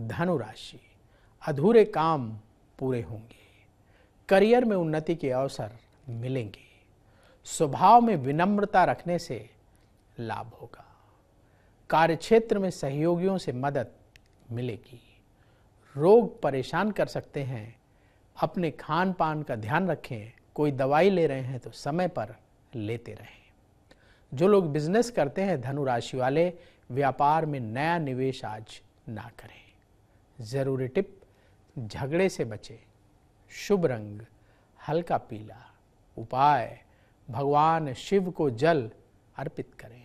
धनु राशि अधूरे काम पूरे होंगे करियर में उन्नति के अवसर मिलेंगे स्वभाव में विनम्रता रखने से लाभ होगा कार्य क्षेत्र में सहयोगियों से मदद मिलेगी रोग परेशान कर सकते हैं अपने खान पान का ध्यान रखें कोई दवाई ले रहे हैं तो समय पर लेते रहें जो लोग बिजनेस करते हैं धनु राशि वाले व्यापार में नया निवेश आज ना करें ज़रूरी टिप झगड़े से बचे शुभ रंग हल्का पीला उपाय भगवान शिव को जल अर्पित करें